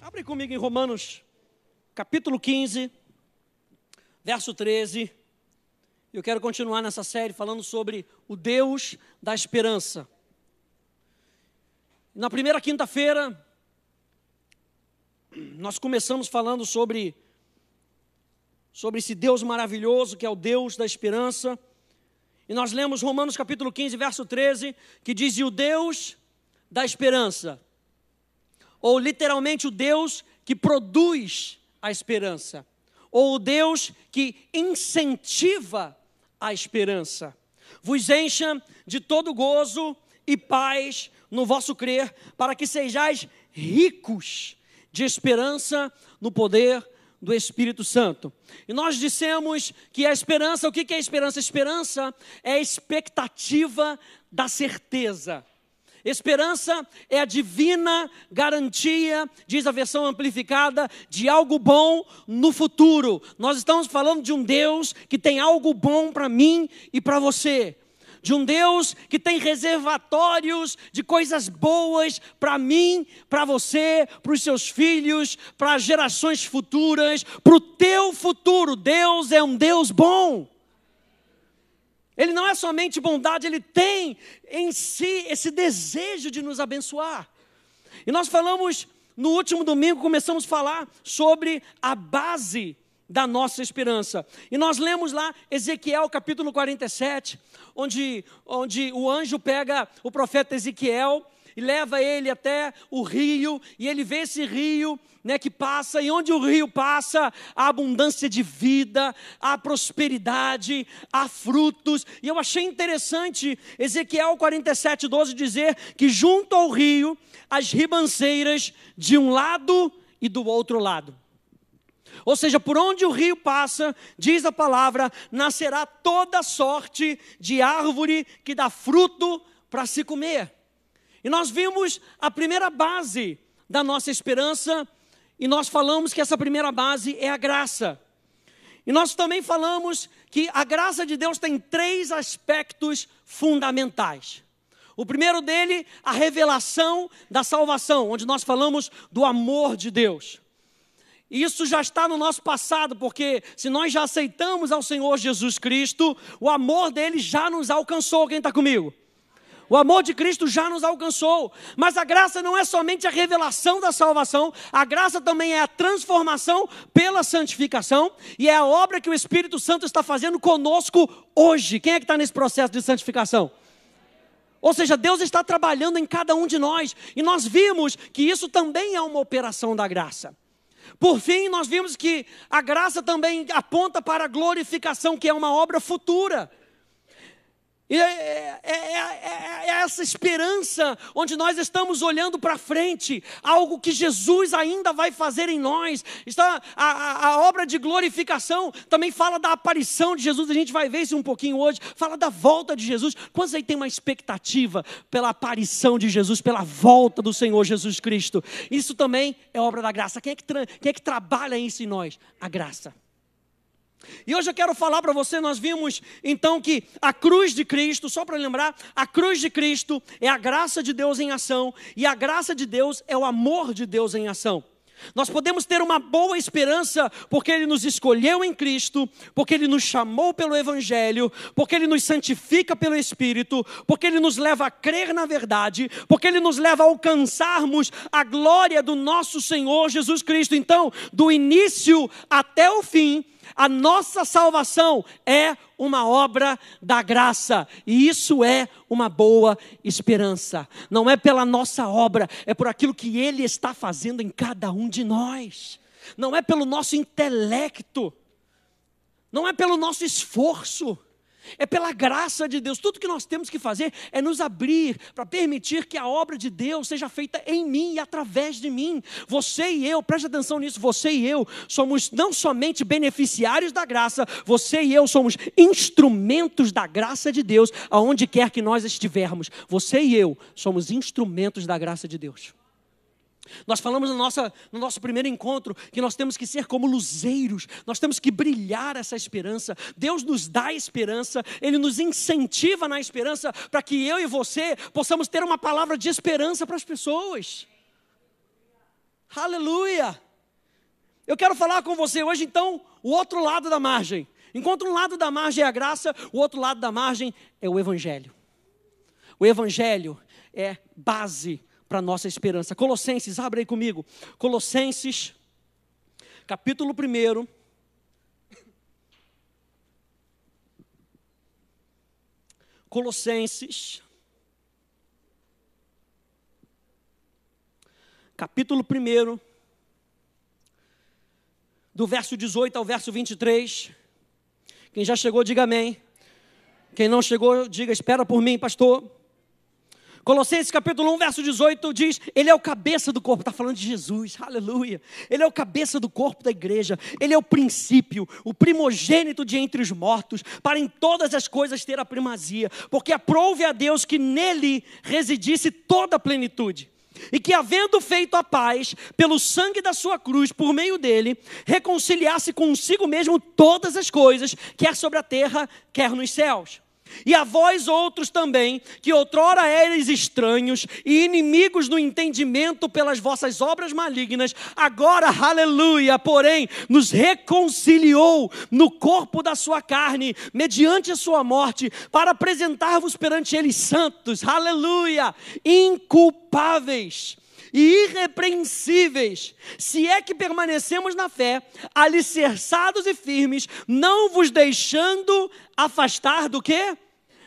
Abre comigo em Romanos, capítulo 15, verso 13. Eu quero continuar nessa série falando sobre o Deus da esperança. Na primeira quinta-feira, nós começamos falando sobre sobre esse Deus maravilhoso que é o Deus da esperança. E nós lemos Romanos capítulo 15, verso 13, que diz: "E o Deus da esperança ou literalmente o Deus que produz a esperança, ou o Deus que incentiva a esperança. Vos encha de todo gozo e paz no vosso crer, para que sejais ricos de esperança no poder do Espírito Santo. E nós dissemos que a esperança, o que é a esperança? A esperança é a expectativa da certeza. Esperança é a divina garantia, diz a versão amplificada, de algo bom no futuro. Nós estamos falando de um Deus que tem algo bom para mim e para você de um Deus que tem reservatórios de coisas boas para mim, para você, para os seus filhos, para gerações futuras, para o teu futuro. Deus é um Deus bom. Ele não é somente bondade, ele tem em si esse desejo de nos abençoar. E nós falamos no último domingo, começamos a falar sobre a base da nossa esperança. E nós lemos lá Ezequiel capítulo 47, onde, onde o anjo pega o profeta Ezequiel e leva ele até o rio, e ele vê esse rio né, que passa, e onde o rio passa, há abundância de vida, há prosperidade, há frutos. E eu achei interessante Ezequiel 47, 12 dizer que junto ao rio, as ribanceiras de um lado e do outro lado. Ou seja, por onde o rio passa, diz a palavra, nascerá toda sorte de árvore que dá fruto para se comer. E nós vimos a primeira base da nossa esperança, e nós falamos que essa primeira base é a graça. E nós também falamos que a graça de Deus tem três aspectos fundamentais. O primeiro dele, a revelação da salvação, onde nós falamos do amor de Deus. Isso já está no nosso passado, porque se nós já aceitamos ao Senhor Jesus Cristo, o amor dele já nos alcançou. Quem está comigo? O amor de Cristo já nos alcançou. Mas a graça não é somente a revelação da salvação, a graça também é a transformação pela santificação e é a obra que o Espírito Santo está fazendo conosco hoje. Quem é que está nesse processo de santificação? Ou seja, Deus está trabalhando em cada um de nós e nós vimos que isso também é uma operação da graça. Por fim, nós vimos que a graça também aponta para a glorificação, que é uma obra futura. E é, é, é, é, essa esperança onde nós estamos olhando para frente, algo que Jesus ainda vai fazer em nós. Está a, a, obra de glorificação também fala da aparição de Jesus. A gente vai ver isso um pouquinho hoje. Fala da volta de Jesus. Quantos aí tem uma expectativa pela aparição de Jesus, pela volta do Senhor Jesus Cristo? Isso também é obra da graça. Quem é que, tra quem é que trabalha isso em nós? A graça. E hoje eu quero falar para você, nós vimos então que a cruz de Cristo, só para lembrar, a cruz de Cristo é a graça de Deus em ação, e a graça de Deus é o amor de Deus em ação. Nós podemos ter uma boa esperança porque Ele nos escolheu em Cristo, porque Ele nos chamou pelo Evangelho, porque Ele nos santifica pelo Espírito, porque Ele nos leva a crer na verdade, porque Ele nos leva a alcançarmos a glória do nosso Senhor Jesus Cristo. Então, do início até o fim, a nossa salvação é uma obra da graça, e isso é uma boa esperança. Não é pela nossa obra, é por aquilo que Ele está fazendo em cada um de nós. Não é pelo nosso intelecto, não é pelo nosso esforço, é pela graça de Deus. Tudo que nós temos que fazer é nos abrir para permitir que a obra de Deus seja feita em mim e através de mim. Você e eu, preste atenção nisso, você e eu somos não somente beneficiários da graça, você e eu somos instrumentos da graça de Deus aonde quer que nós estivermos. Você e eu somos instrumentos da graça de Deus. Nós falamos no nosso, no nosso primeiro encontro que nós temos que ser como luzeiros, nós temos que brilhar essa esperança. Deus nos dá esperança, Ele nos incentiva na esperança para que eu e você possamos ter uma palavra de esperança para as pessoas. Aleluia! Eu quero falar com você hoje, então, o outro lado da margem. Enquanto um lado da margem é a graça, o outro lado da margem é o Evangelho. O Evangelho é base para nossa esperança. Colossenses, abre aí comigo. Colossenses, capítulo 1. Colossenses, capítulo 1, do verso 18 ao verso 23. Quem já chegou, diga amém. Quem não chegou, diga espera por mim, pastor. Colossenses capítulo 1, verso 18 diz: Ele é o cabeça do corpo, está falando de Jesus, aleluia. Ele é o cabeça do corpo da igreja, ele é o princípio, o primogênito de entre os mortos, para em todas as coisas ter a primazia, porque aprouve a Deus que nele residisse toda a plenitude e que, havendo feito a paz pelo sangue da sua cruz, por meio dele, reconciliasse consigo mesmo todas as coisas, quer sobre a terra, quer nos céus. E a vós outros também, que outrora eres estranhos e inimigos no entendimento pelas vossas obras malignas, agora, aleluia, porém, nos reconciliou no corpo da sua carne, mediante a sua morte, para apresentar-vos perante ele santos, aleluia, inculpáveis e irrepreensíveis, se é que permanecemos na fé, alicerçados e firmes, não vos deixando afastar do quê?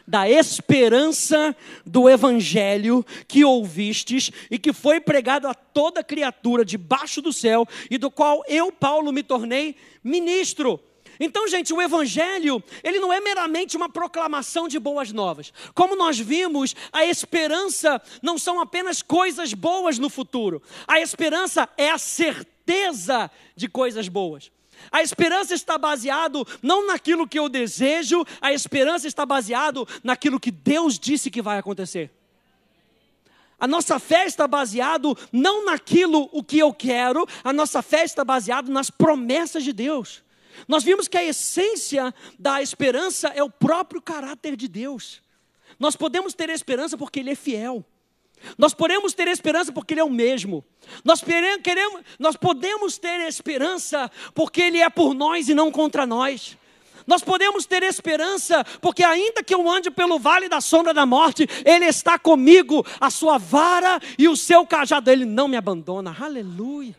da esperança do evangelho que ouvistes e que foi pregado a toda criatura debaixo do céu e do qual eu, Paulo, me tornei ministro. Então, gente, o evangelho, ele não é meramente uma proclamação de boas novas. Como nós vimos, a esperança não são apenas coisas boas no futuro. A esperança é a certeza de coisas boas. A esperança está baseado não naquilo que eu desejo, a esperança está baseado naquilo que Deus disse que vai acontecer. A nossa fé está baseado não naquilo o que eu quero, a nossa fé está baseado nas promessas de Deus. Nós vimos que a essência da esperança é o próprio caráter de Deus. Nós podemos ter esperança porque Ele é fiel. Nós podemos ter esperança porque Ele é o mesmo. Nós, queremos, nós podemos ter esperança porque Ele é por nós e não contra nós. Nós podemos ter esperança, porque ainda que eu ande pelo vale da sombra da morte, Ele está comigo, a sua vara e o seu cajado, Ele não me abandona. Aleluia.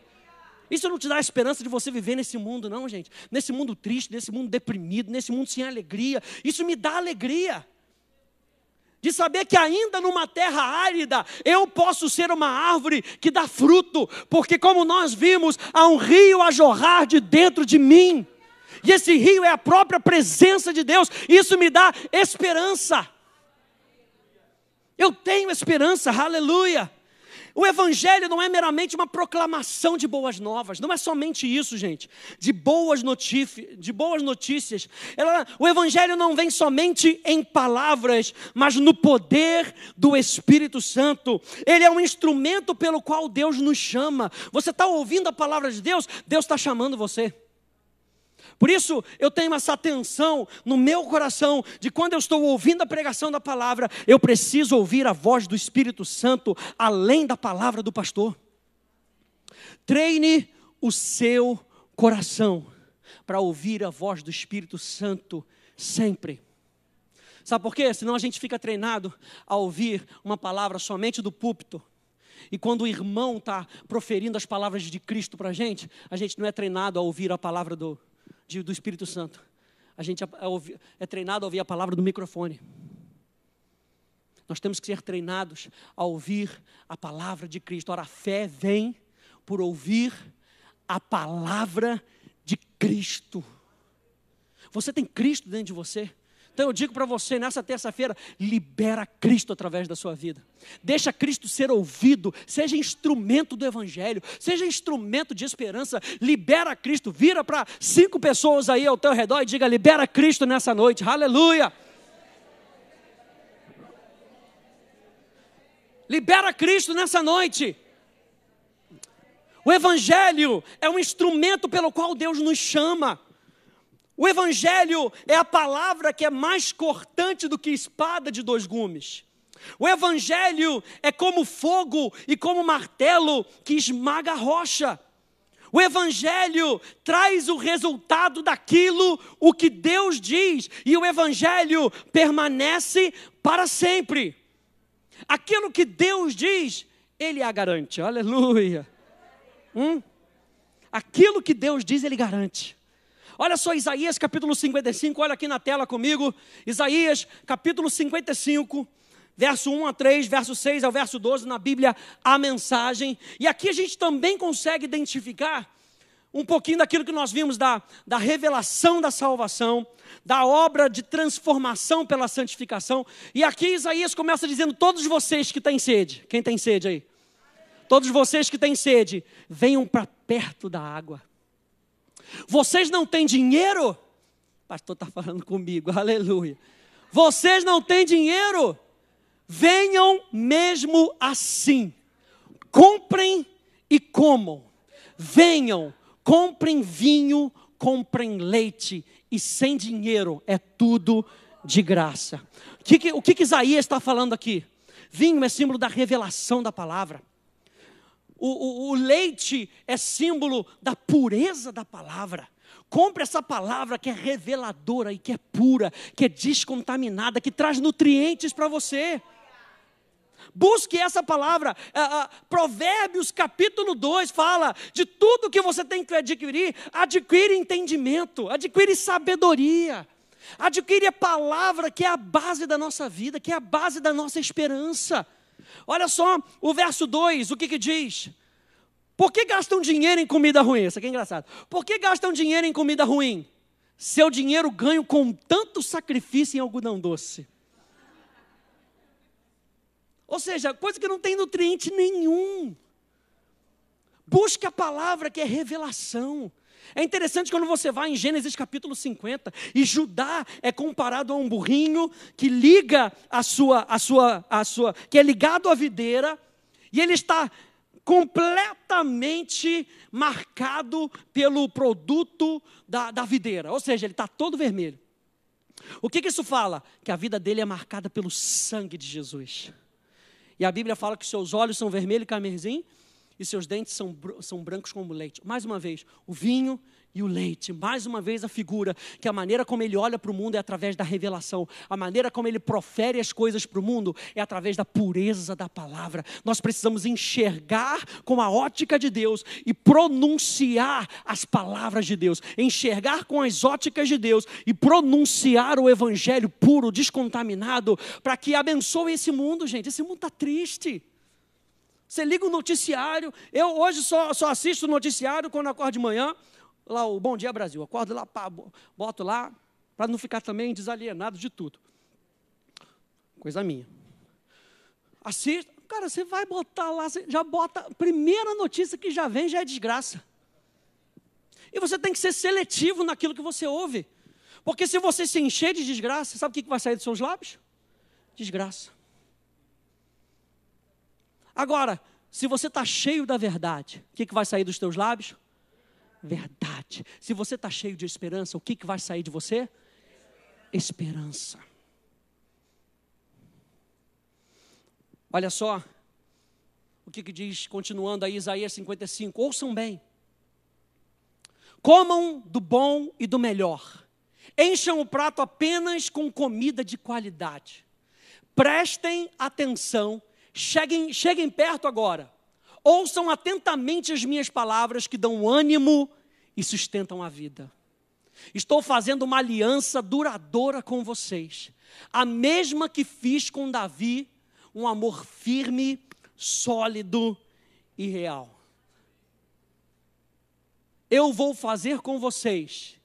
Isso não te dá a esperança de você viver nesse mundo, não, gente. Nesse mundo triste, nesse mundo deprimido, nesse mundo sem alegria. Isso me dá alegria. De saber que ainda numa terra árida, eu posso ser uma árvore que dá fruto, porque, como nós vimos, há um rio a jorrar de dentro de mim, e esse rio é a própria presença de Deus, isso me dá esperança. Eu tenho esperança, aleluia. O Evangelho não é meramente uma proclamação de boas novas, não é somente isso, gente, de boas, de boas notícias. Ela, o Evangelho não vem somente em palavras, mas no poder do Espírito Santo. Ele é um instrumento pelo qual Deus nos chama. Você está ouvindo a palavra de Deus, Deus está chamando você. Por isso, eu tenho essa atenção no meu coração de quando eu estou ouvindo a pregação da palavra, eu preciso ouvir a voz do Espírito Santo além da palavra do pastor. Treine o seu coração para ouvir a voz do Espírito Santo sempre. Sabe por quê? Senão a gente fica treinado a ouvir uma palavra somente do púlpito. E quando o irmão está proferindo as palavras de Cristo para a gente, a gente não é treinado a ouvir a palavra do, de, do Espírito Santo. A gente é, é, é treinado a ouvir a palavra do microfone. Nós temos que ser treinados a ouvir a palavra de Cristo. Ora, a fé vem por ouvir a palavra de Cristo. Você tem Cristo dentro de você? Então eu digo para você, nessa terça-feira, libera Cristo através da sua vida. Deixa Cristo ser ouvido, seja instrumento do Evangelho, seja instrumento de esperança. Libera Cristo, vira para cinco pessoas aí ao teu redor e diga: libera Cristo nessa noite, aleluia. Libera Cristo nessa noite. O Evangelho é um instrumento pelo qual Deus nos chama. O Evangelho é a palavra que é mais cortante do que espada de dois gumes. O Evangelho é como fogo e como martelo que esmaga a rocha. O Evangelho traz o resultado daquilo o que Deus diz, e o Evangelho permanece para sempre. Aquilo que Deus diz, Ele a garante. Aleluia. Hum? Aquilo que Deus diz, Ele garante. Olha só Isaías capítulo 55, olha aqui na tela comigo. Isaías capítulo 55, verso 1 a 3, verso 6 ao verso 12, na Bíblia, a mensagem. E aqui a gente também consegue identificar um pouquinho daquilo que nós vimos da, da revelação da salvação, da obra de transformação pela santificação. E aqui Isaías começa dizendo: Todos vocês que têm sede, quem tem sede aí? Todos vocês que têm sede, venham para perto da água. Vocês não têm dinheiro? O pastor está falando comigo, aleluia. Vocês não têm dinheiro? Venham mesmo assim. Comprem e comam. Venham, comprem vinho, comprem leite e sem dinheiro é tudo de graça. O que, o que Isaías está falando aqui? Vinho é símbolo da revelação da palavra o, o, o leite é símbolo da pureza da palavra. Compre essa palavra que é reveladora e que é pura, que é descontaminada, que traz nutrientes para você. Busque essa palavra. Provérbios capítulo 2 fala de tudo que você tem que adquirir: adquire entendimento, adquire sabedoria, adquire a palavra que é a base da nossa vida, que é a base da nossa esperança. Olha só o verso 2, o que, que diz? Por que gastam dinheiro em comida ruim? Isso aqui é engraçado. Por que gastam dinheiro em comida ruim? Seu dinheiro ganho com tanto sacrifício em algodão doce. Ou seja, coisa que não tem nutriente nenhum. Busque a palavra que é revelação. É interessante quando você vai em Gênesis capítulo 50 e Judá é comparado a um burrinho que liga a sua a sua a sua que é ligado à videira e ele está completamente marcado pelo produto da, da videira, ou seja, ele está todo vermelho. O que, que isso fala? Que a vida dele é marcada pelo sangue de Jesus. E a Bíblia fala que seus olhos são vermelho e carmesim e seus dentes são, são brancos como leite. Mais uma vez, o vinho e o leite. Mais uma vez, a figura que a maneira como ele olha para o mundo é através da revelação, a maneira como ele profere as coisas para o mundo é através da pureza da palavra. Nós precisamos enxergar com a ótica de Deus e pronunciar as palavras de Deus, enxergar com as óticas de Deus e pronunciar o evangelho puro, descontaminado, para que abençoe esse mundo, gente. Esse mundo está triste. Você liga o noticiário. Eu hoje só, só assisto o noticiário quando acordo de manhã. Lá o Bom Dia Brasil. Acordo lá, pá, boto lá, para não ficar também desalienado de tudo. Coisa minha. Assista. Cara, você vai botar lá, já bota. Primeira notícia que já vem já é desgraça. E você tem que ser seletivo naquilo que você ouve. Porque se você se encher de desgraça, sabe o que vai sair dos seus lábios? Desgraça. Agora, se você está cheio da verdade, o que, que vai sair dos teus lábios? Verdade. Se você está cheio de esperança, o que, que vai sair de você? Esperança. Olha só o que, que diz, continuando aí, Isaías 55. Ouçam bem. Comam do bom e do melhor. Encham o prato apenas com comida de qualidade. Prestem atenção Cheguem, cheguem perto agora. Ouçam atentamente as minhas palavras que dão ânimo e sustentam a vida. Estou fazendo uma aliança duradoura com vocês, a mesma que fiz com Davi, um amor firme, sólido e real. Eu vou fazer com vocês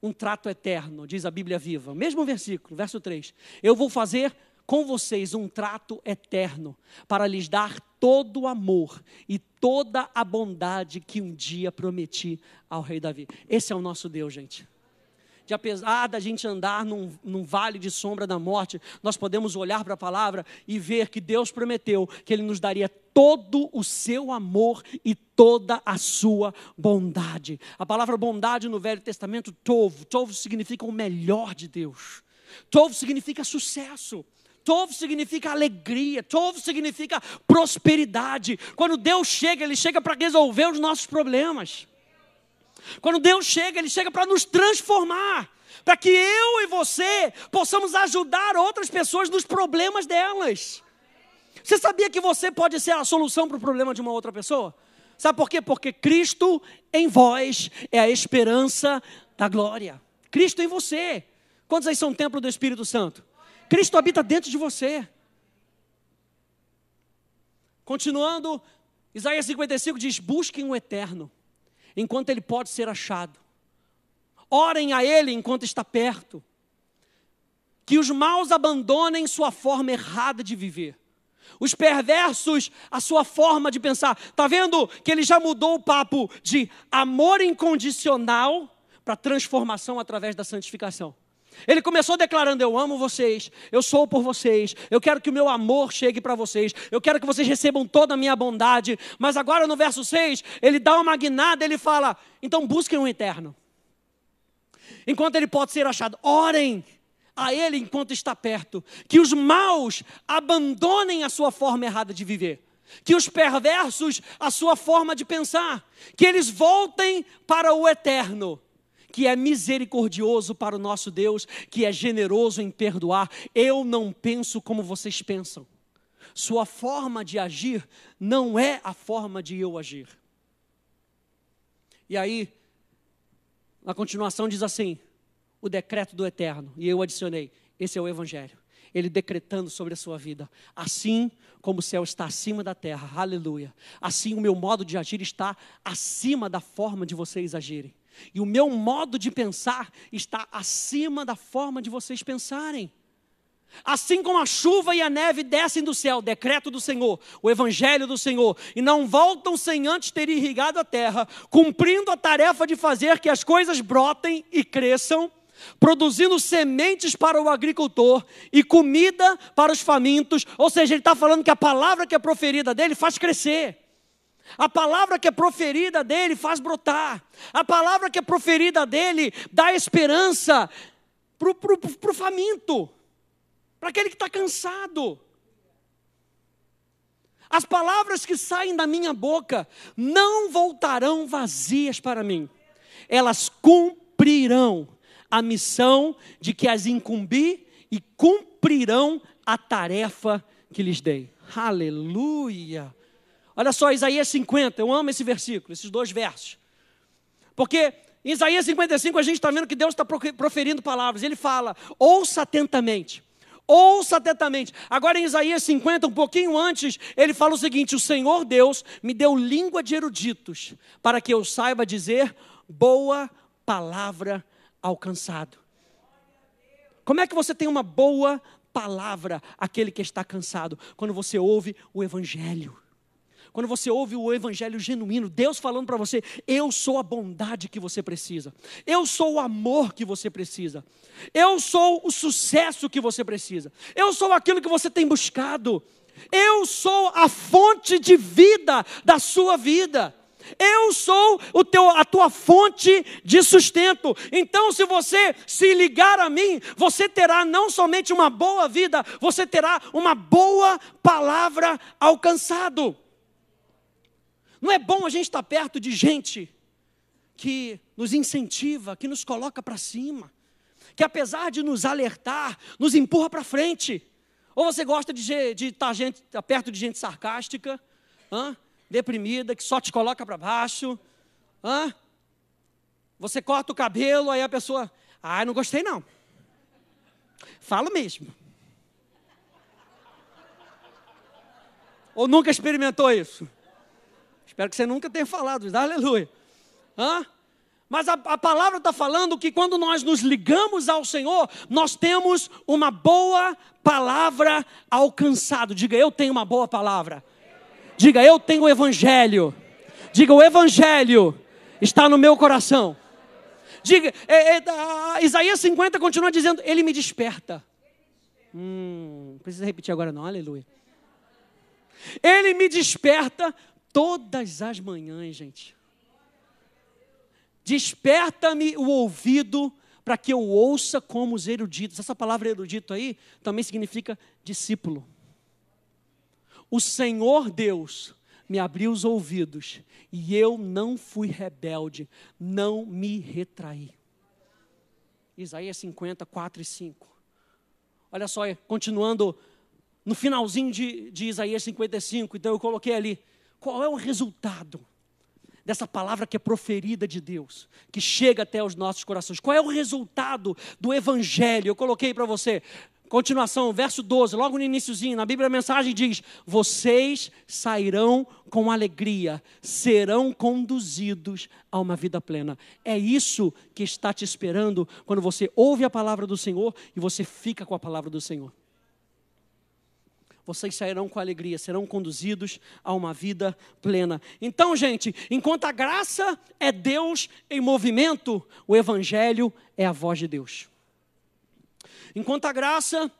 um trato eterno, diz a Bíblia viva. Mesmo versículo, verso 3. Eu vou fazer com vocês um trato eterno, para lhes dar todo o amor e toda a bondade que um dia prometi ao rei Davi. Esse é o nosso Deus, gente. De apesar da gente andar num, num vale de sombra da morte, nós podemos olhar para a palavra e ver que Deus prometeu que Ele nos daria todo o seu amor e toda a sua bondade. A palavra bondade no Velho Testamento, tovo. Tovo significa o melhor de Deus. Tovo significa sucesso. Tov significa alegria, Tov significa prosperidade. Quando Deus chega, Ele chega para resolver os nossos problemas. Quando Deus chega, Ele chega para nos transformar, para que eu e você possamos ajudar outras pessoas nos problemas delas. Você sabia que você pode ser a solução para o problema de uma outra pessoa? Sabe por quê? Porque Cristo em vós é a esperança da glória. Cristo em você. Quantos aí são templo do Espírito Santo? Cristo habita dentro de você. Continuando, Isaías 55 diz: Busquem o eterno, enquanto ele pode ser achado. Orem a ele enquanto está perto. Que os maus abandonem sua forma errada de viver. Os perversos, a sua forma de pensar. Está vendo que ele já mudou o papo de amor incondicional para transformação através da santificação. Ele começou declarando: Eu amo vocês, eu sou por vocês, eu quero que o meu amor chegue para vocês, eu quero que vocês recebam toda a minha bondade. Mas agora no verso 6, ele dá uma guinada, ele fala: Então busquem o um eterno. Enquanto ele pode ser achado, orem a ele enquanto está perto, que os maus abandonem a sua forma errada de viver que os perversos a sua forma de pensar, que eles voltem para o eterno que é misericordioso para o nosso Deus, que é generoso em perdoar. Eu não penso como vocês pensam. Sua forma de agir não é a forma de eu agir. E aí, na continuação, diz assim: o decreto do eterno, e eu adicionei, esse é o Evangelho. Ele decretando sobre a sua vida. Assim como o céu está acima da terra, aleluia. Assim o meu modo de agir está acima da forma de vocês agirem. E o meu modo de pensar está acima da forma de vocês pensarem. Assim como a chuva e a neve descem do céu, decreto do Senhor, o evangelho do Senhor, e não voltam sem antes ter irrigado a terra, cumprindo a tarefa de fazer que as coisas brotem e cresçam, produzindo sementes para o agricultor e comida para os famintos. Ou seja, ele está falando que a palavra que é proferida dele faz crescer. A palavra que é proferida dele faz brotar. A palavra que é proferida dele dá esperança para o faminto, para aquele que está cansado. As palavras que saem da minha boca não voltarão vazias para mim, elas cumprirão a missão de que as incumbi e cumprirão a tarefa que lhes dei. Aleluia! Olha só, Isaías 50, eu amo esse versículo, esses dois versos. Porque em Isaías 55 a gente está vendo que Deus está proferindo palavras. Ele fala, ouça atentamente. Ouça atentamente. Agora em Isaías 50, um pouquinho antes, ele fala o seguinte: O Senhor Deus me deu língua de eruditos, para que eu saiba dizer boa palavra alcançado. Como é que você tem uma boa palavra aquele que está cansado? Quando você ouve o Evangelho quando você ouve o evangelho genuíno, Deus falando para você: eu sou a bondade que você precisa, eu sou o amor que você precisa, eu sou o sucesso que você precisa, eu sou aquilo que você tem buscado, eu sou a fonte de vida da sua vida. Eu sou o teu, a tua fonte de sustento. Então, se você se ligar a mim, você terá não somente uma boa vida, você terá uma boa palavra alcançado. Não é bom a gente estar perto de gente que nos incentiva, que nos coloca para cima, que apesar de nos alertar, nos empurra para frente. Ou você gosta de, de estar tá gente, tá perto de gente sarcástica, deprimida, que só te coloca para baixo. Você corta o cabelo, aí a pessoa, ah, não gostei não. Fala mesmo. Ou nunca experimentou isso? Espero que você nunca tenha falado isso. Aleluia. Hã? Mas a, a palavra está falando que quando nós nos ligamos ao Senhor, nós temos uma boa palavra alcançado. Diga, eu tenho uma boa palavra. Diga, eu tenho o evangelho. Diga, o evangelho está no meu coração. Diga, é, é, a, Isaías 50 continua dizendo, ele me desperta. Hum, não precisa repetir agora não, aleluia. Ele me desperta Todas as manhãs, gente. Desperta-me o ouvido para que eu ouça como os eruditos. Essa palavra erudito aí também significa discípulo. O Senhor Deus me abriu os ouvidos e eu não fui rebelde, não me retraí. Isaías 50, 4 e 5. Olha só, continuando no finalzinho de, de Isaías 55, então eu coloquei ali: qual é o resultado dessa palavra que é proferida de Deus, que chega até os nossos corações? Qual é o resultado do evangelho? Eu coloquei para você continuação, verso 12, logo no iníciozinho, na Bíblia a mensagem diz: "Vocês sairão com alegria, serão conduzidos a uma vida plena". É isso que está te esperando quando você ouve a palavra do Senhor e você fica com a palavra do Senhor vocês sairão com alegria, serão conduzidos a uma vida plena. Então, gente, enquanto a graça é Deus em movimento, o Evangelho é a voz de Deus. Enquanto a graça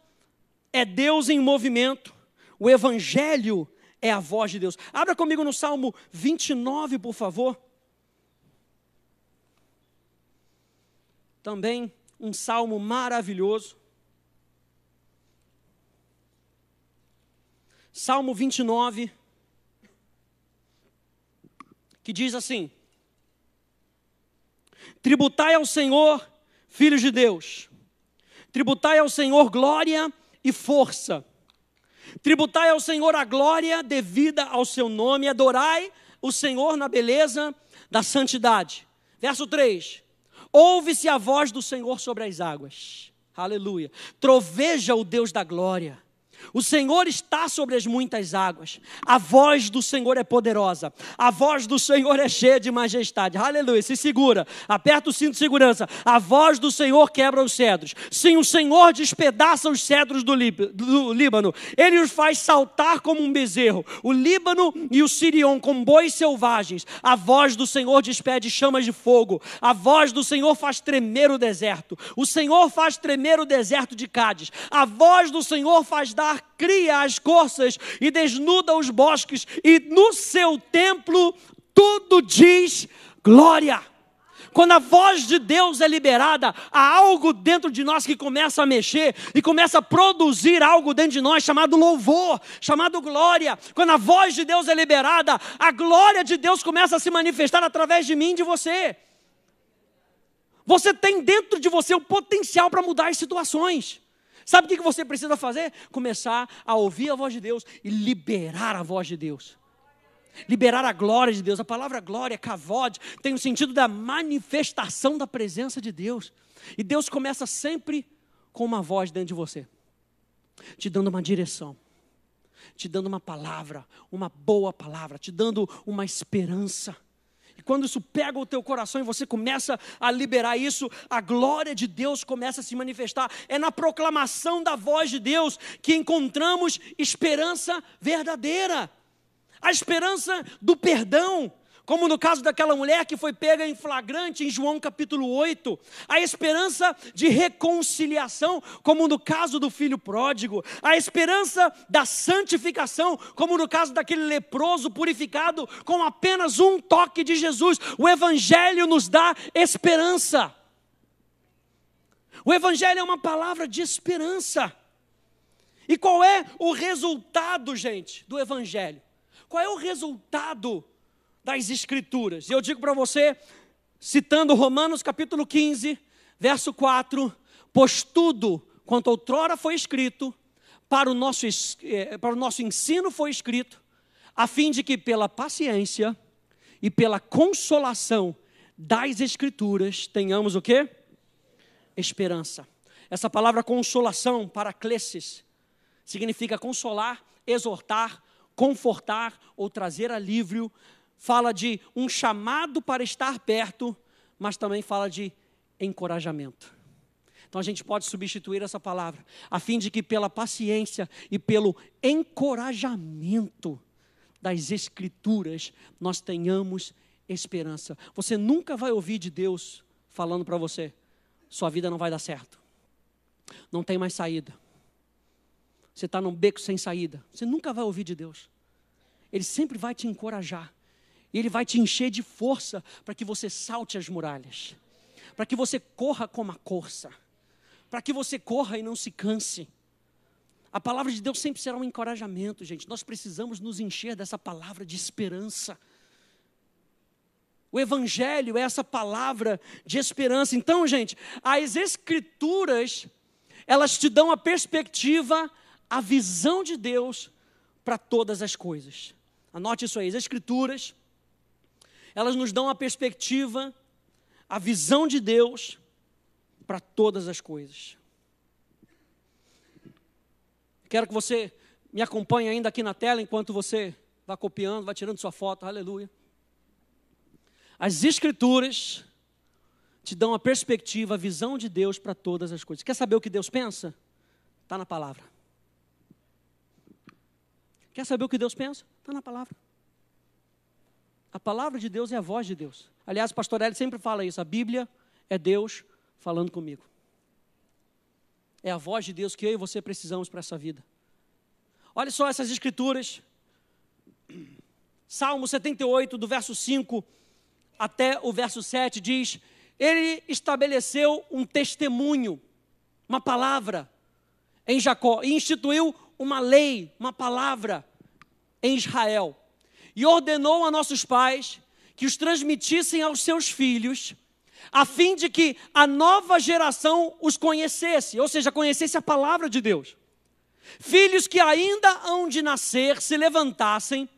é Deus em movimento, o Evangelho é a voz de Deus. Abra comigo no Salmo 29, por favor. Também um salmo maravilhoso. Salmo 29, que diz assim: Tributai ao Senhor, filhos de Deus, tributai ao Senhor glória e força, tributai ao Senhor a glória devida ao seu nome, adorai o Senhor na beleza da santidade. Verso 3: Ouve-se a voz do Senhor sobre as águas, aleluia, troveja o Deus da glória. O Senhor está sobre as muitas águas. A voz do Senhor é poderosa. A voz do Senhor é cheia de majestade. Aleluia. Se segura. Aperta o cinto de segurança. A voz do Senhor quebra os cedros. Sim, o Senhor despedaça os cedros do, Líbano. Ele os faz saltar como um bezerro. O Líbano e o Sirion como bois selvagens. A voz do Senhor despede chamas de fogo. A voz do Senhor faz tremer o deserto. O Senhor faz tremer o deserto de Cádiz. A voz do Senhor faz dar mar cria as corças e desnuda os bosques, e no seu templo tudo diz glória. Quando a voz de Deus é liberada, há algo dentro de nós que começa a mexer e começa a produzir algo dentro de nós chamado louvor, chamado glória. Quando a voz de Deus é liberada, a glória de Deus começa a se manifestar através de mim e de você. Você tem dentro de você o potencial para mudar as situações. Sabe o que você precisa fazer? Começar a ouvir a voz de Deus e liberar a voz de Deus. Liberar a glória de Deus. A palavra glória, cavode, tem o sentido da manifestação da presença de Deus. E Deus começa sempre com uma voz dentro de você, te dando uma direção, te dando uma palavra, uma boa palavra, te dando uma esperança e quando isso pega o teu coração e você começa a liberar isso, a glória de Deus começa a se manifestar. É na proclamação da voz de Deus que encontramos esperança verdadeira. A esperança do perdão, como no caso daquela mulher que foi pega em flagrante em João capítulo 8, a esperança de reconciliação, como no caso do filho pródigo, a esperança da santificação, como no caso daquele leproso purificado com apenas um toque de Jesus. O Evangelho nos dá esperança. O Evangelho é uma palavra de esperança. E qual é o resultado, gente, do Evangelho? Qual é o resultado das Escrituras. E eu digo para você, citando Romanos capítulo 15, verso 4, pois tudo quanto outrora foi escrito, para o nosso, eh, para o nosso ensino foi escrito, a fim de que pela paciência e pela consolação das Escrituras tenhamos o quê? Esperança. Essa palavra consolação, paraclesis, significa consolar, exortar, confortar ou trazer alívio, fala de um chamado para estar perto, mas também fala de encorajamento. Então a gente pode substituir essa palavra, a fim de que pela paciência e pelo encorajamento das Escrituras nós tenhamos esperança. Você nunca vai ouvir de Deus falando para você: sua vida não vai dar certo, não tem mais saída, você está num beco sem saída. Você nunca vai ouvir de Deus. Ele sempre vai te encorajar. E Ele vai te encher de força para que você salte as muralhas, para que você corra como a corça, para que você corra e não se canse. A palavra de Deus sempre será um encorajamento, gente. Nós precisamos nos encher dessa palavra de esperança. O Evangelho é essa palavra de esperança. Então, gente, as Escrituras, elas te dão a perspectiva, a visão de Deus para todas as coisas. Anote isso aí: as Escrituras elas nos dão a perspectiva, a visão de Deus para todas as coisas. Quero que você me acompanhe ainda aqui na tela enquanto você vai copiando, vai tirando sua foto, aleluia. As Escrituras te dão a perspectiva, a visão de Deus para todas as coisas. Quer saber o que Deus pensa? Está na palavra. Quer saber o que Deus pensa? Está na palavra. A palavra de Deus é a voz de Deus. Aliás, o pastor Eli sempre fala isso: a Bíblia é Deus falando comigo. É a voz de Deus que eu e você precisamos para essa vida. Olha só essas escrituras. Salmo 78, do verso 5 até o verso 7, diz: Ele estabeleceu um testemunho, uma palavra em Jacó, e instituiu uma lei, uma palavra em Israel e ordenou a nossos pais que os transmitissem aos seus filhos, a fim de que a nova geração os conhecesse, ou seja, conhecesse a palavra de Deus. Filhos que ainda hão de nascer se levantassem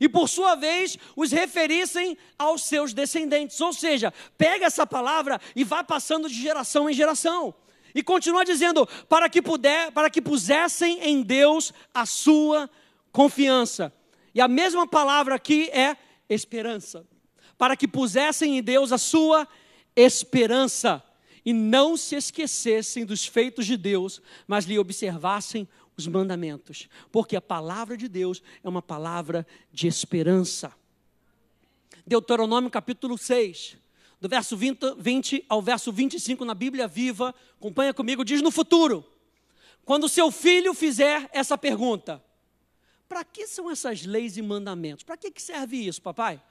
e, por sua vez, os referissem aos seus descendentes. Ou seja, pega essa palavra e vai passando de geração em geração. E continua dizendo: para que puder, para que pusessem em Deus a sua confiança e a mesma palavra aqui é esperança. Para que pusessem em Deus a sua esperança e não se esquecessem dos feitos de Deus, mas lhe observassem os mandamentos, porque a palavra de Deus é uma palavra de esperança. Deuteronômio capítulo 6, do verso 20, 20 ao verso 25 na Bíblia Viva, acompanha comigo, diz no futuro: quando seu filho fizer essa pergunta, para que são essas leis e mandamentos? Para que, que serve isso, papai?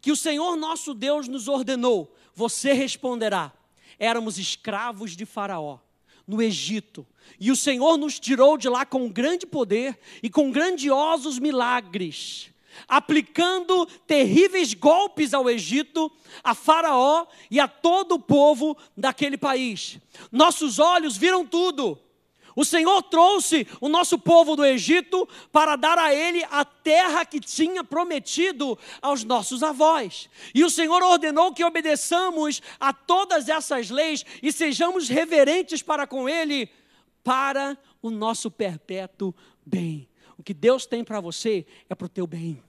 Que o Senhor nosso Deus nos ordenou, você responderá: éramos escravos de Faraó, no Egito, e o Senhor nos tirou de lá com grande poder e com grandiosos milagres aplicando terríveis golpes ao Egito, a Faraó e a todo o povo daquele país. Nossos olhos viram tudo, o Senhor trouxe o nosso povo do Egito para dar a ele a terra que tinha prometido aos nossos avós. E o Senhor ordenou que obedeçamos a todas essas leis e sejamos reverentes para com ele, para o nosso perpétuo bem. O que Deus tem para você é para o teu bem.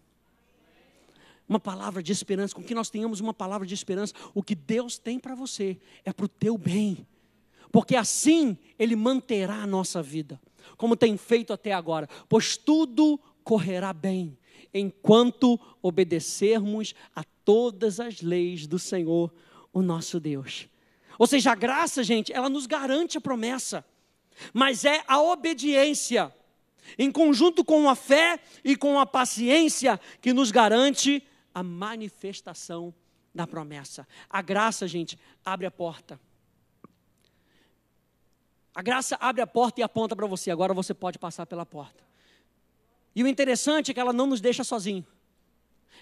Uma palavra de esperança, com que nós tenhamos uma palavra de esperança. O que Deus tem para você é para o teu bem porque assim Ele manterá a nossa vida, como tem feito até agora, pois tudo correrá bem enquanto obedecermos a todas as leis do Senhor, o nosso Deus. Ou seja, a graça, gente, ela nos garante a promessa, mas é a obediência, em conjunto com a fé e com a paciência, que nos garante a manifestação da promessa. A graça, gente, abre a porta. A graça abre a porta e aponta para você. Agora você pode passar pela porta. E o interessante é que ela não nos deixa sozinho.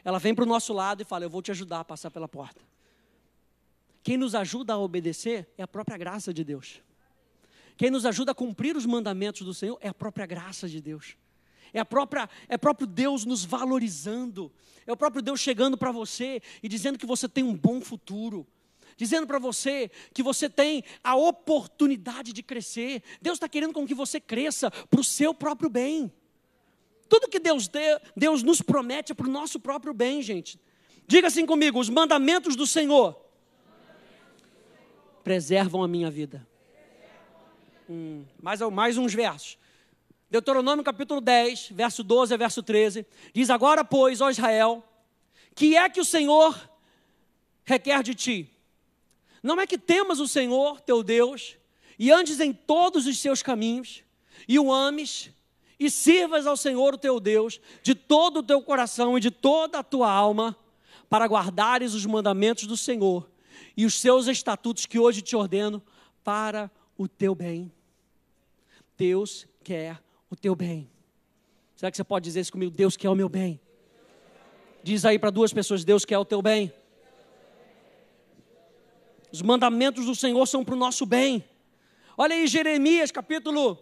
Ela vem para o nosso lado e fala: Eu vou te ajudar a passar pela porta. Quem nos ajuda a obedecer é a própria graça de Deus. Quem nos ajuda a cumprir os mandamentos do Senhor é a própria graça de Deus. É, a própria, é próprio Deus nos valorizando. É o próprio Deus chegando para você e dizendo que você tem um bom futuro dizendo para você que você tem a oportunidade de crescer. Deus está querendo com que você cresça para o seu próprio bem. Tudo que Deus, Deus nos promete é para o nosso próprio bem, gente. Diga assim comigo: os mandamentos do Senhor preservam a minha vida. Hum, mais, mais uns versos. Deuteronômio capítulo 10, verso 12 a verso 13, diz: Agora, pois, ó Israel, que é que o Senhor requer de ti? Não é que temas o Senhor teu Deus e andes em todos os seus caminhos e o ames e sirvas ao Senhor teu Deus de todo o teu coração e de toda a tua alma para guardares os mandamentos do Senhor e os seus estatutos que hoje te ordeno para o teu bem. Deus quer o teu bem. Será que você pode dizer isso comigo? Deus quer o meu bem. Diz aí para duas pessoas: Deus quer o teu bem. Os mandamentos do Senhor são para o nosso bem. Olha aí Jeremias capítulo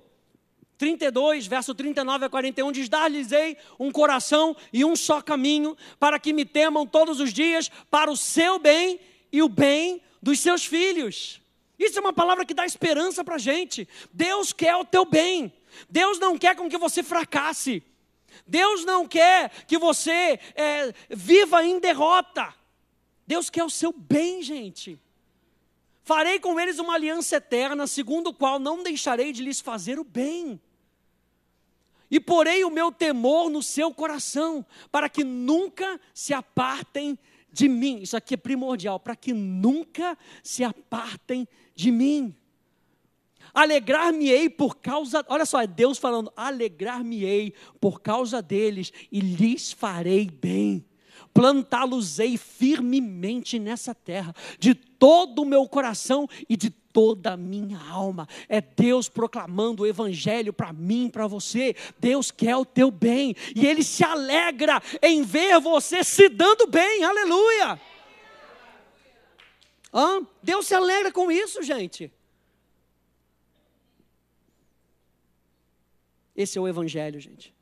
32, verso 39 a 41, diz: Dar-lhes-ei um coração e um só caminho, para que me temam todos os dias, para o seu bem e o bem dos seus filhos. Isso é uma palavra que dá esperança para a gente. Deus quer o teu bem. Deus não quer com que você fracasse. Deus não quer que você é, viva em derrota. Deus quer o seu bem, gente. Farei com eles uma aliança eterna, segundo o qual não deixarei de lhes fazer o bem. E porei o meu temor no seu coração, para que nunca se apartem de mim. Isso aqui é primordial, para que nunca se apartem de mim. Alegrar-me-ei por causa, olha só, é Deus falando: alegrar-me-ei por causa deles e lhes farei bem plantá-los-ei firmemente nessa terra, de todo o meu coração e de toda a minha alma. É Deus proclamando o evangelho para mim, para você. Deus quer o teu bem e ele se alegra em ver você se dando bem. Aleluia! Hã? Deus se alegra com isso, gente. Esse é o evangelho, gente.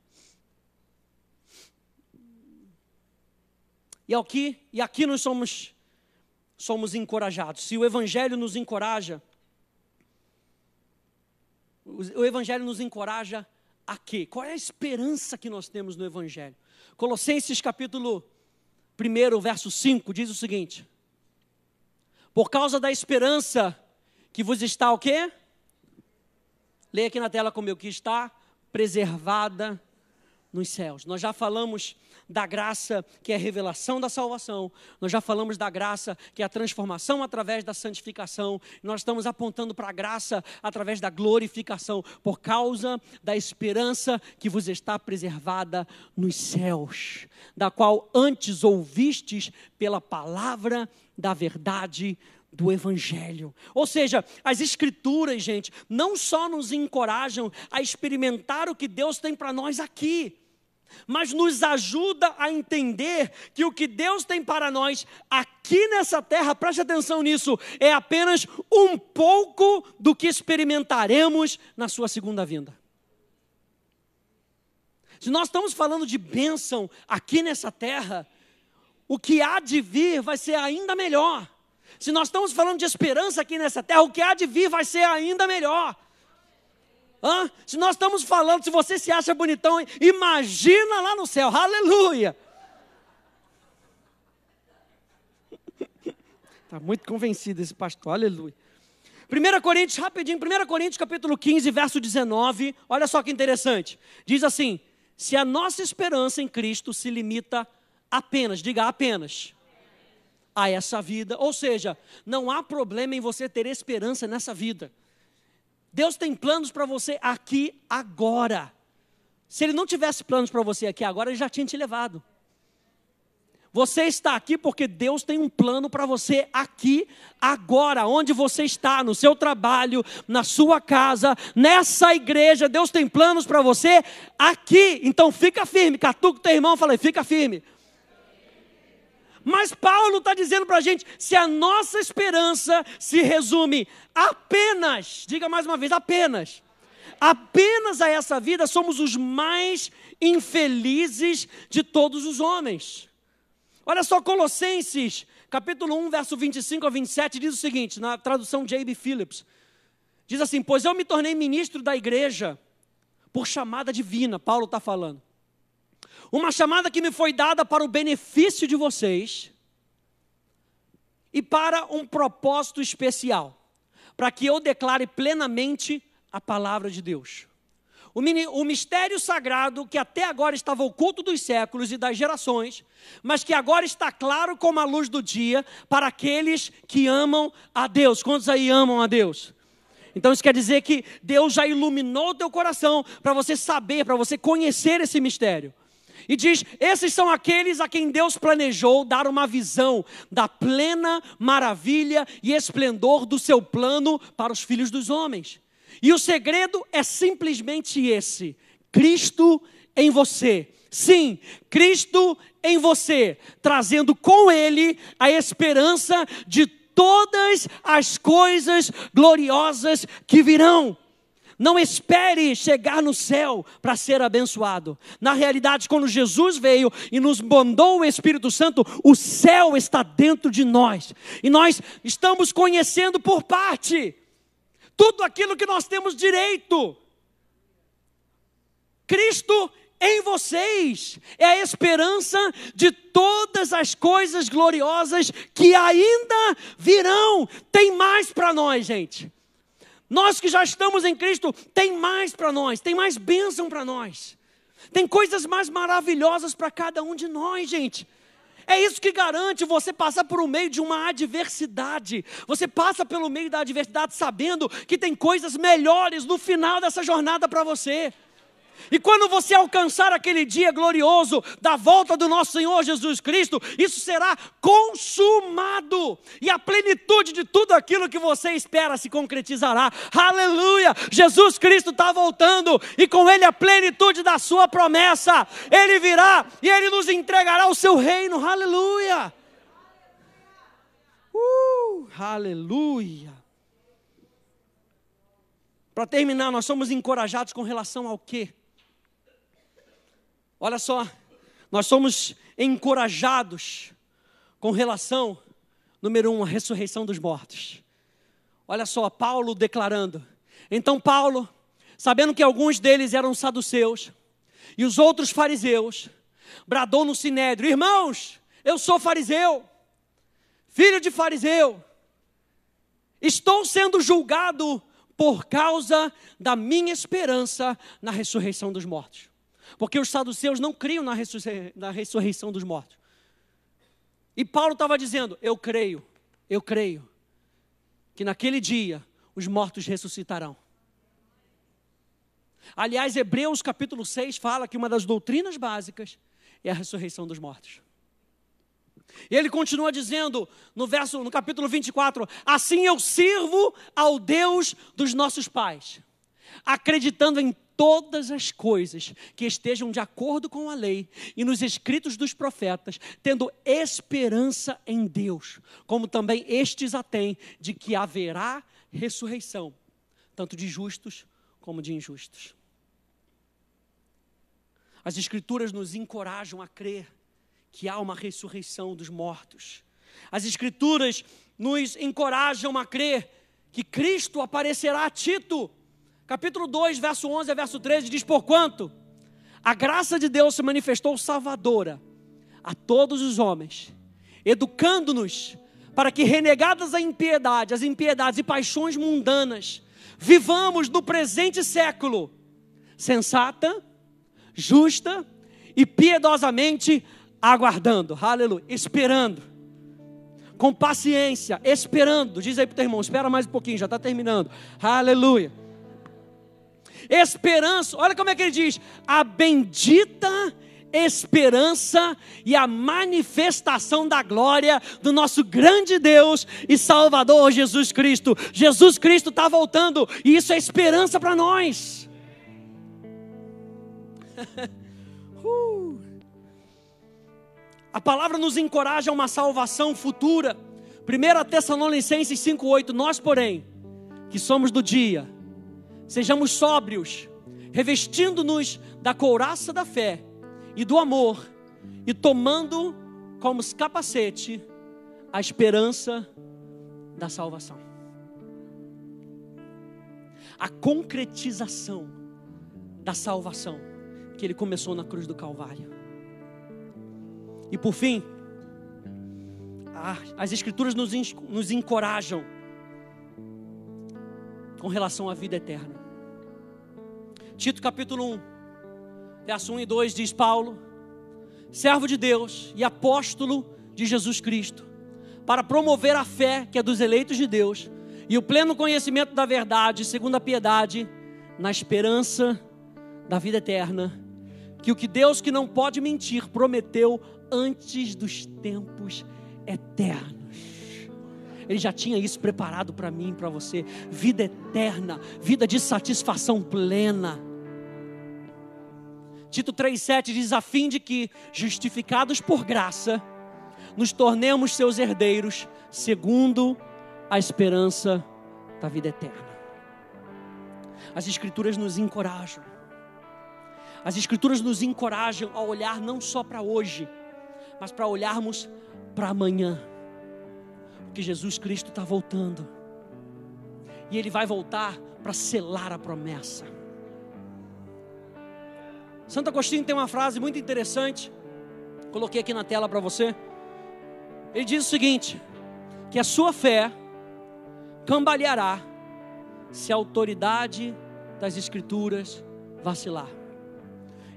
E aqui, e aqui nós somos somos encorajados. Se o evangelho nos encoraja, o evangelho nos encoraja a quê? Qual é a esperança que nós temos no evangelho? Colossenses capítulo 1, verso 5 diz o seguinte: Por causa da esperança que vos está o quê? Leia aqui na tela comigo que está preservada nos céus. Nós já falamos da graça que é a revelação da salvação, nós já falamos da graça que é a transformação através da santificação, nós estamos apontando para a graça através da glorificação, por causa da esperança que vos está preservada nos céus, da qual antes ouvistes pela palavra da verdade do Evangelho. Ou seja, as Escrituras, gente, não só nos encorajam a experimentar o que Deus tem para nós aqui, mas nos ajuda a entender que o que Deus tem para nós aqui nessa terra, preste atenção nisso, é apenas um pouco do que experimentaremos na Sua segunda vinda. Se nós estamos falando de bênção aqui nessa terra, o que há de vir vai ser ainda melhor. Se nós estamos falando de esperança aqui nessa terra, o que há de vir vai ser ainda melhor. Hã? Se nós estamos falando, se você se acha bonitão, imagina lá no céu, aleluia. Está muito convencido esse pastor, aleluia. 1 Coríntios, rapidinho, 1 Coríntios capítulo 15, verso 19, olha só que interessante. Diz assim: se a nossa esperança em Cristo se limita apenas, diga apenas, a essa vida. Ou seja, não há problema em você ter esperança nessa vida. Deus tem planos para você aqui agora. Se Ele não tivesse planos para você aqui agora, Ele já tinha te levado. Você está aqui porque Deus tem um plano para você aqui, agora, onde você está, no seu trabalho, na sua casa, nessa igreja. Deus tem planos para você aqui. Então fica firme, catuca o teu irmão, falei, fica firme. Mas Paulo está dizendo para a gente: se a nossa esperança se resume apenas, diga mais uma vez, apenas, apenas a essa vida, somos os mais infelizes de todos os homens. Olha só, Colossenses, capítulo 1, verso 25 a 27, diz o seguinte, na tradução de A.B. Phillips: diz assim: Pois eu me tornei ministro da igreja por chamada divina, Paulo está falando uma chamada que me foi dada para o benefício de vocês e para um propósito especial, para que eu declare plenamente a palavra de Deus. O mistério sagrado que até agora estava oculto dos séculos e das gerações, mas que agora está claro como a luz do dia para aqueles que amam a Deus. Quantos aí amam a Deus? Então isso quer dizer que Deus já iluminou o teu coração para você saber, para você conhecer esse mistério. E diz: Esses são aqueles a quem Deus planejou dar uma visão da plena maravilha e esplendor do seu plano para os filhos dos homens. E o segredo é simplesmente esse: Cristo em você. Sim, Cristo em você, trazendo com Ele a esperança de todas as coisas gloriosas que virão. Não espere chegar no céu para ser abençoado. Na realidade, quando Jesus veio e nos mandou o Espírito Santo, o céu está dentro de nós. E nós estamos conhecendo por parte tudo aquilo que nós temos direito. Cristo em vocês é a esperança de todas as coisas gloriosas que ainda virão. Tem mais para nós, gente. Nós que já estamos em Cristo, tem mais para nós, tem mais bênção para nós. Tem coisas mais maravilhosas para cada um de nós, gente. É isso que garante você passar por um meio de uma adversidade. Você passa pelo meio da adversidade sabendo que tem coisas melhores no final dessa jornada para você. E quando você alcançar aquele dia glorioso da volta do nosso Senhor Jesus Cristo, isso será consumado. E a plenitude de tudo aquilo que você espera se concretizará. Aleluia! Jesus Cristo está voltando e com ele a plenitude da sua promessa. Ele virá e ele nos entregará o seu reino. Aleluia! Uh, aleluia! Para terminar, nós somos encorajados com relação ao quê? Olha só, nós somos encorajados com relação, número um, à ressurreição dos mortos. Olha só, Paulo declarando. Então, Paulo, sabendo que alguns deles eram saduceus e os outros fariseus, bradou no sinédrio: Irmãos, eu sou fariseu, filho de fariseu, estou sendo julgado por causa da minha esperança na ressurreição dos mortos. Porque os saduceus não criam na, ressur na ressurreição dos mortos. E Paulo estava dizendo: Eu creio, eu creio, que naquele dia os mortos ressuscitarão. Aliás, Hebreus capítulo 6 fala que uma das doutrinas básicas é a ressurreição dos mortos. E ele continua dizendo no verso no capítulo 24: Assim eu sirvo ao Deus dos nossos pais, acreditando em todas as coisas que estejam de acordo com a lei e nos escritos dos profetas, tendo esperança em Deus, como também estes a têm de que haverá ressurreição, tanto de justos como de injustos. As Escrituras nos encorajam a crer que há uma ressurreição dos mortos. As Escrituras nos encorajam a crer que Cristo aparecerá a Tito Capítulo 2, verso 11 a verso 13 diz: Porquanto a graça de Deus se manifestou salvadora a todos os homens, educando-nos para que, renegadas a impiedade, as impiedades e paixões mundanas, vivamos no presente século sensata, justa e piedosamente aguardando, aleluia, esperando, com paciência, esperando. Diz aí para o teu irmão, espera mais um pouquinho, já está terminando, aleluia esperança, olha como é que ele diz: a bendita esperança e a manifestação da glória do nosso grande Deus e Salvador Jesus Cristo. Jesus Cristo está voltando e isso é esperança para nós. Uh. A palavra nos encoraja a uma salvação futura. 1 Tessalonicenses 5,8: Nós, porém, que somos do dia, Sejamos sóbrios, revestindo-nos da couraça da fé e do amor e tomando como capacete a esperança da salvação. A concretização da salvação que ele começou na cruz do Calvário. E por fim, as Escrituras nos encorajam com relação à vida eterna. Tito capítulo 1, verso 1 e 2 diz Paulo, servo de Deus e apóstolo de Jesus Cristo, para promover a fé que é dos eleitos de Deus e o pleno conhecimento da verdade, segundo a piedade, na esperança da vida eterna, que o que Deus que não pode mentir prometeu antes dos tempos eternos. Ele já tinha isso preparado para mim, para você, vida eterna, vida de satisfação plena Tito 3,7 diz: a fim de que, justificados por graça, nos tornemos seus herdeiros, segundo a esperança da vida eterna. As Escrituras nos encorajam. As Escrituras nos encorajam a olhar não só para hoje, mas para olharmos para amanhã. Porque Jesus Cristo está voltando. E Ele vai voltar para selar a promessa. Santo Agostinho tem uma frase muito interessante, coloquei aqui na tela para você. Ele diz o seguinte: que a sua fé cambaleará se a autoridade das Escrituras vacilar.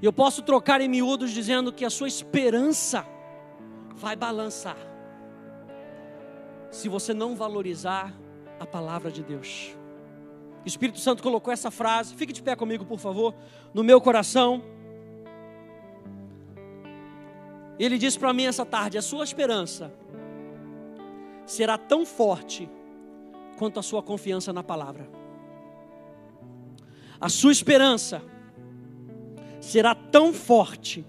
E eu posso trocar em miúdos dizendo que a sua esperança vai balançar se você não valorizar a palavra de Deus. O Espírito Santo colocou essa frase, fique de pé comigo, por favor, no meu coração. Ele disse para mim essa tarde: a sua esperança será tão forte quanto a sua confiança na palavra. A sua esperança será tão forte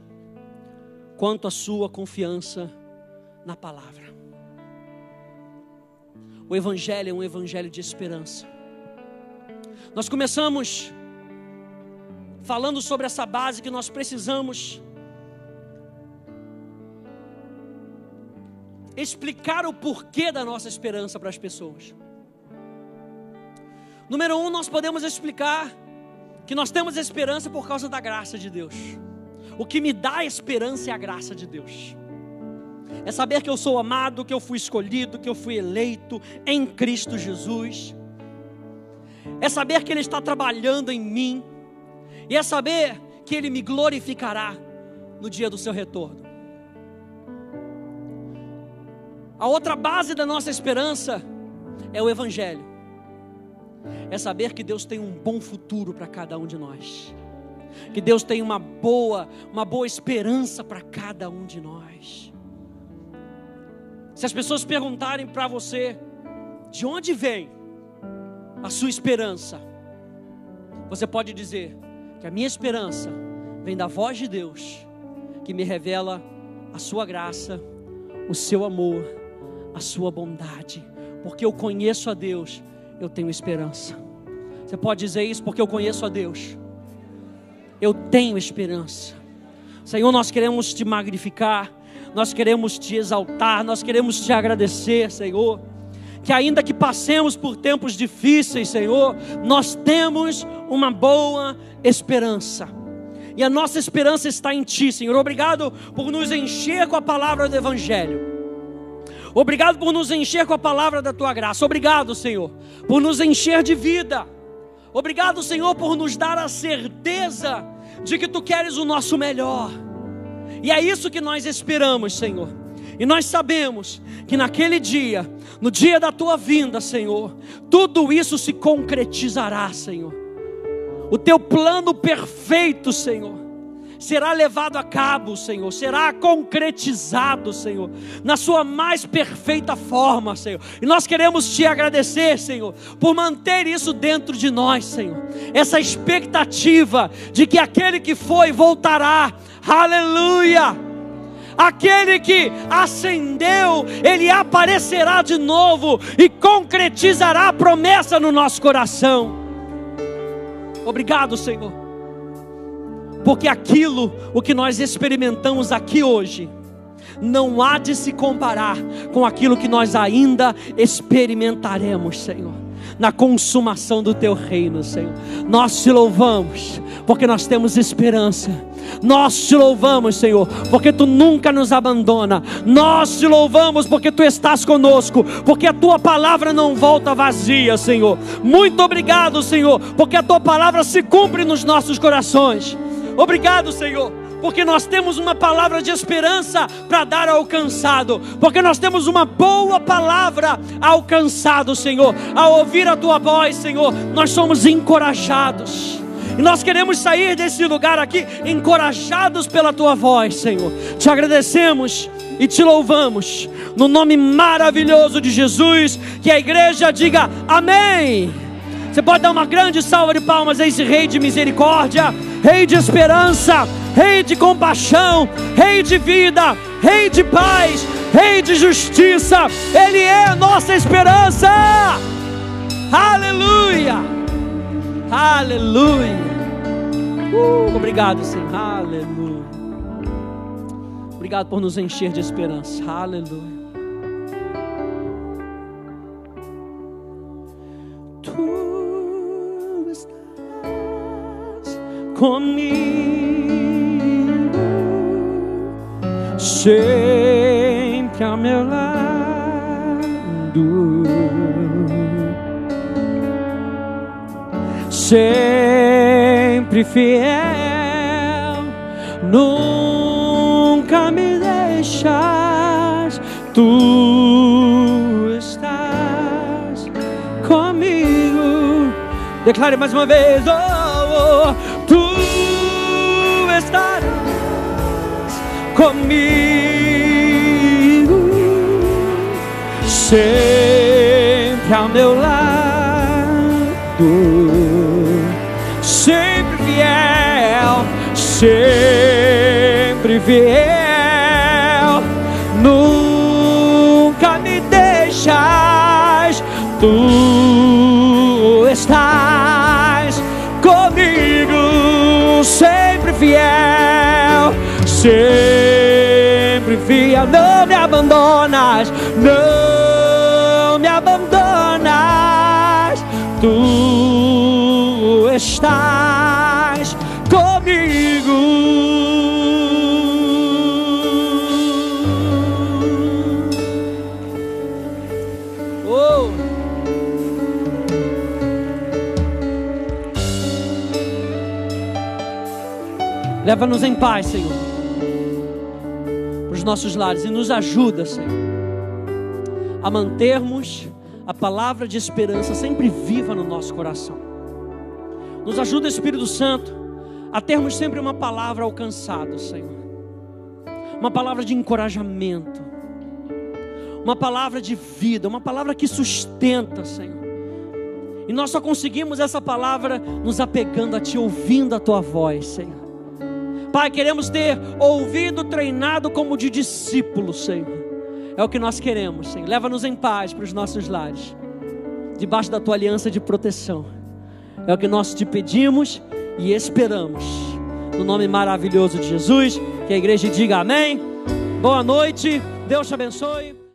quanto a sua confiança na palavra. O Evangelho é um evangelho de esperança. Nós começamos falando sobre essa base que nós precisamos explicar o porquê da nossa esperança para as pessoas. Número um, nós podemos explicar que nós temos esperança por causa da graça de Deus. O que me dá esperança é a graça de Deus. É saber que eu sou amado, que eu fui escolhido, que eu fui eleito em Cristo Jesus. É saber que Ele está trabalhando em mim. E é saber que Ele me glorificará no dia do seu retorno. A outra base da nossa esperança é o Evangelho. É saber que Deus tem um bom futuro para cada um de nós. Que Deus tem uma boa, uma boa esperança para cada um de nós. Se as pessoas perguntarem para você de onde vem a sua esperança, você pode dizer que a minha esperança vem da voz de Deus, que me revela a sua graça, o seu amor a sua bondade, porque eu conheço a Deus, eu tenho esperança. Você pode dizer isso porque eu conheço a Deus. Eu tenho esperança. Senhor, nós queremos te magnificar, nós queremos te exaltar, nós queremos te agradecer, Senhor. Que ainda que passemos por tempos difíceis, Senhor, nós temos uma boa esperança. E a nossa esperança está em Ti, Senhor. Obrigado por nos encher com a palavra do Evangelho. Obrigado por nos encher com a palavra da tua graça. Obrigado, Senhor, por nos encher de vida. Obrigado, Senhor, por nos dar a certeza de que tu queres o nosso melhor. E é isso que nós esperamos, Senhor. E nós sabemos que naquele dia, no dia da tua vinda, Senhor, tudo isso se concretizará, Senhor. O teu plano perfeito, Senhor será levado a cabo, Senhor, será concretizado, Senhor, na sua mais perfeita forma, Senhor. E nós queremos te agradecer, Senhor, por manter isso dentro de nós, Senhor. Essa expectativa de que aquele que foi voltará. Aleluia! aquele que acendeu, ele aparecerá de novo e concretizará a promessa no nosso coração. Obrigado, Senhor porque aquilo o que nós experimentamos aqui hoje não há de se comparar com aquilo que nós ainda experimentaremos, Senhor. Na consumação do teu reino, Senhor, nós te louvamos, porque nós temos esperança. Nós te louvamos, Senhor, porque tu nunca nos abandona. Nós te louvamos porque tu estás conosco, porque a tua palavra não volta vazia, Senhor. Muito obrigado, Senhor, porque a tua palavra se cumpre nos nossos corações. Obrigado, Senhor, porque nós temos uma palavra de esperança para dar ao cansado, porque nós temos uma boa palavra ao cansado, Senhor. Ao ouvir a tua voz, Senhor, nós somos encorajados. E nós queremos sair desse lugar aqui encorajados pela tua voz, Senhor. Te agradecemos e te louvamos no nome maravilhoso de Jesus. Que a igreja diga amém. Você pode dar uma grande salva de palmas a esse Rei de misericórdia. Rei de esperança, Rei de compaixão, Rei de vida, Rei de paz, Rei de justiça, Ele é a nossa esperança. Aleluia! Aleluia! Uh, obrigado, Senhor. Aleluia. Obrigado por nos encher de esperança. Aleluia. comigo, sempre ao meu lado, sempre fiel, nunca me deixas, tu estás comigo. Declare mais uma vez. Oh. comigo, sempre ao meu lado, sempre fiel, sempre fiel, nunca me deixas, tu estás comigo, sempre fiel, sempre confia, não me abandonas, não me abandonas, tu estás comigo. Oh. Leva-nos em paz, Senhor nos nossos lares e nos ajuda, Senhor, a mantermos a palavra de esperança sempre viva no nosso coração. Nos ajuda, Espírito Santo, a termos sempre uma palavra alcançada, Senhor. Uma palavra de encorajamento, uma palavra de vida, uma palavra que sustenta, Senhor. E nós só conseguimos essa palavra nos apegando a Ti, ouvindo a Tua voz, Senhor. Pai, queremos ter ouvido treinado como de discípulo, Senhor. É o que nós queremos, Senhor. Leva-nos em paz para os nossos lares, debaixo da tua aliança de proteção. É o que nós te pedimos e esperamos. No nome maravilhoso de Jesus, que a igreja diga amém. Boa noite, Deus te abençoe.